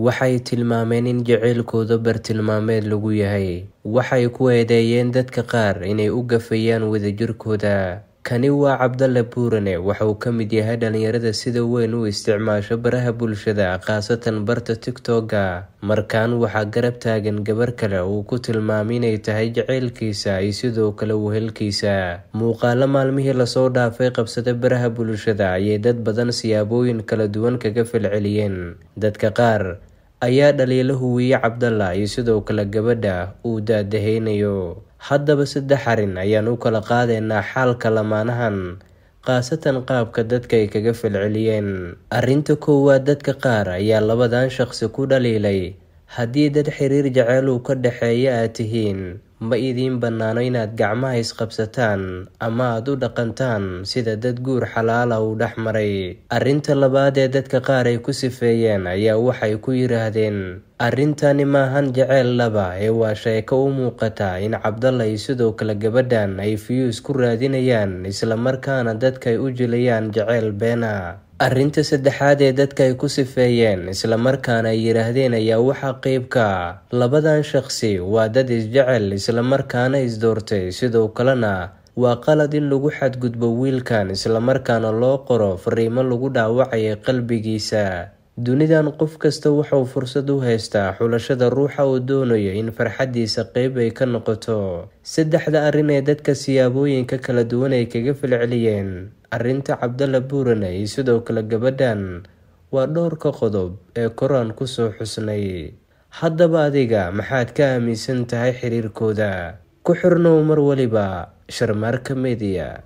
waxay tilmaameen in jaceylkooda bartilmaameed lagu yahay waxay ku eedeeyeen dadka qaar inay u gafayaan wadajirkooda kani waa cabdalle buurane waxa uu ka mid yahay dhalinyarada sida weyn u isticmaasho baraha bulshada khaasatan barta tigtoga markaan waxaa garab taagan gabar kale uu ku tilmaamay inay tahay jaceylkiisa iyo sidoo kale wehelkiisa muuqaalo maalmihii lasoo dhaafay qabsada baraha bulshada ayay dad badan siyaabooyin kala duwan kaga falceliyeen dadka qaar ayaa dhaliilahu wiiye cabdalla iyo sidoo kale gabadha uu daadaheynayo haddaba saddex arin ayaan u kala qaadaynaa xaalka lamaanahan khaasatan qaabka dadka ay kaga falceliyeen arrinta koowaad dadka qaar ayaa labadan shaqsi ku dhaliilay haddii dad xiriir jaceel uu ka dhexeeya aad tihiin ma idiin bannaano inaad gacmaha isqabsataan ama aad u dhaqantaan sida dad guur xalaala uu dhex maray arrinta labaad ee dadka qaar ay ku sifeeyeen ayaa waxay ku yiraahdeen arrintani maahan jaceyl ee waa sheeko u muuqata in cabdalla iyo sidoo kale gabadhan ay fiyuus ku raadinayaan islamarkaana dadka ay u jilayaan jaceyl beena arrinta saddexaad ee dadka ay ku sifeeyeen isla markaana ay yidhaahdeen ayaa waxaa qeybka labadan shaqsi waa dad isjecel islamarkaana isdoortay sidoo kalena waa qalad in lagu xadgudbo wiilkan islamarkaana loo qoro fariimo lagu dhaawacaya qalbigiisa dunidan qof kasta wuxuu fursad u haystaa xulashada ruuxa uu doonayo in farxaddiisa qeyb ay ka noqoto saddexda arrin ee dadka siyaabooyinka kala duwan ay kaga falceliyeen arrinta cabdalla buurane iyo sidoo kale gabadhan waa dhowrka qodob ee koraan kusoo xusnay haddaba adiga maxaad ka aaminsan tahay xiriirkooda ku xirnow mar weliba sharmaarka media